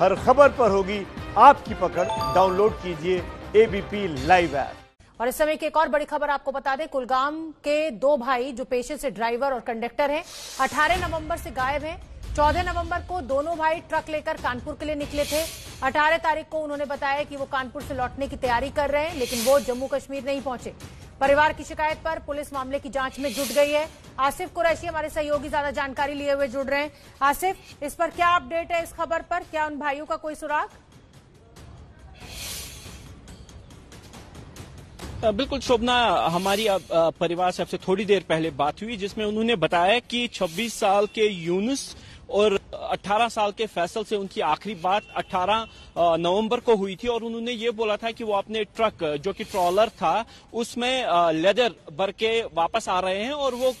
हर खबर पर होगी आपकी पकड़ डाउनलोड कीजिए एबीपी लाइव ऐप और इस समय की एक और बड़ी खबर आपको बता दें कुलगाम के दो भाई जो पेशे से ड्राइवर और कंडक्टर हैं 18 नवंबर से गायब हैं 14 नवंबर को दोनों भाई ट्रक लेकर कानपुर के लिए निकले थे 18 तारीख को उन्होंने बताया कि वो कानपुर से लौटने की तैयारी कर रहे हैं लेकिन वो जम्मू कश्मीर नहीं पहुंचे परिवार की शिकायत पर पुलिस मामले की जांच में जुट गई है आसिफ कुरैशी हमारे सहयोगी ज्यादा जानकारी लिए हुए जुड़ रहे हैं आसिफ इस पर क्या अपडेट है इस खबर पर क्या उन भाइयों का कोई सुराग बिल्कुल शोभना हमारी परिवार से आपसे थोड़ी देर पहले बात हुई जिसमें उन्होंने बताया कि 26 साल के यूनुस और 18 साल के फैसल से उनकी आखिरी बात 18 नवंबर को हुई थी और उन्होंने ये बोला था कि वो अपने ट्रक जो कि ट्रॉलर था उसमें लेदर भर के वापस आ रहे हैं और वो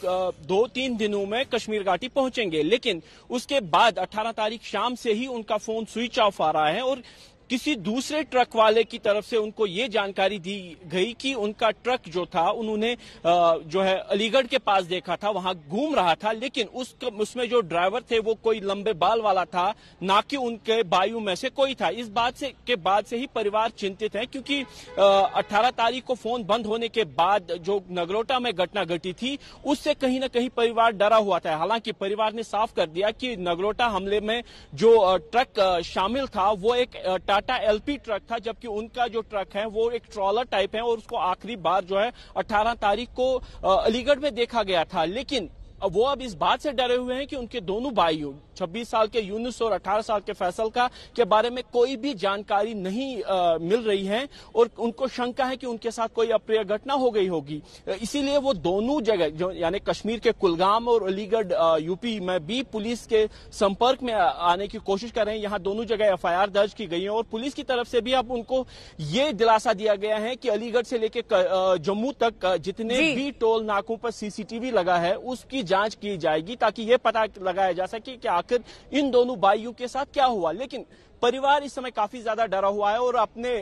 दो तीन दिनों में कश्मीर घाटी पहुंचेंगे लेकिन उसके बाद 18 तारीख शाम से ही उनका फोन स्विच ऑफ आ रहा है और किसी दूसरे ट्रक वाले की तरफ से उनको ये जानकारी दी गई कि उनका ट्रक जो था उन्होंने जो है अलीगढ़ के पास देखा था वहां घूम रहा था लेकिन उस उसमें जो ड्राइवर थे वो कोई लंबे बाल वाला था ना कि उनके बायु में से कोई था इस बात से के बाद से ही परिवार चिंतित है क्योंकि अट्ठारह तारीख को फोन बंद होने के बाद जो नगरोटा में घटना घटी थी उससे कहीं ना कहीं परिवार डरा हुआ था हालांकि परिवार ने साफ कर दिया कि नगरोटा हमले में जो ट्रक शामिल था वो एक टाटा एलपी ट्रक था जबकि उनका जो ट्रक है वो एक ट्रॉलर टाइप है और उसको आखिरी बार जो है अठारह तारीख को अलीगढ़ में देखा गया था लेकिन वो अब इस बात से डरे हुए हैं कि उनके दोनों भाइयों 26 साल के यूनुस और 18 साल के फैसल का के बारे में कोई भी जानकारी नहीं आ, मिल रही है और उनको शंका है कि उनके साथ कोई अप्रिय घटना हो गई होगी इसीलिए वो दोनों जगह जो यानी कश्मीर के कुलगाम और अलीगढ़ यूपी में भी पुलिस के संपर्क में आने की कोशिश कर रहे हैं यहाँ दोनों जगह एफ दर्ज की गई है और पुलिस की तरफ से भी अब उनको ये दिलासा दिया गया है कि अलीगढ़ से लेकर जम्मू तक जितने भी टोल नाकों पर सीसीटीवी लगा है उसकी जांच की जाएगी ताकि ये पता लगाया जा सके कि आखिर इन दोनों भाइयों के साथ क्या हुआ लेकिन परिवार इस समय काफी ज्यादा डरा हुआ है और अपने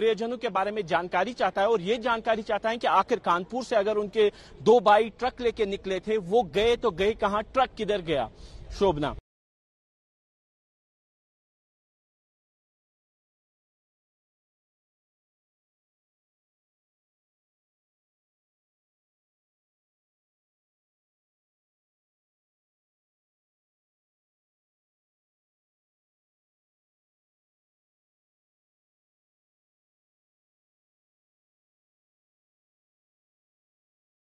प्रियजनों के बारे में जानकारी चाहता है और ये जानकारी चाहता है कि आखिर कानपुर से अगर उनके दो भाई ट्रक लेके निकले थे वो गए तो गए कहा ट्रक किधर गया शोभना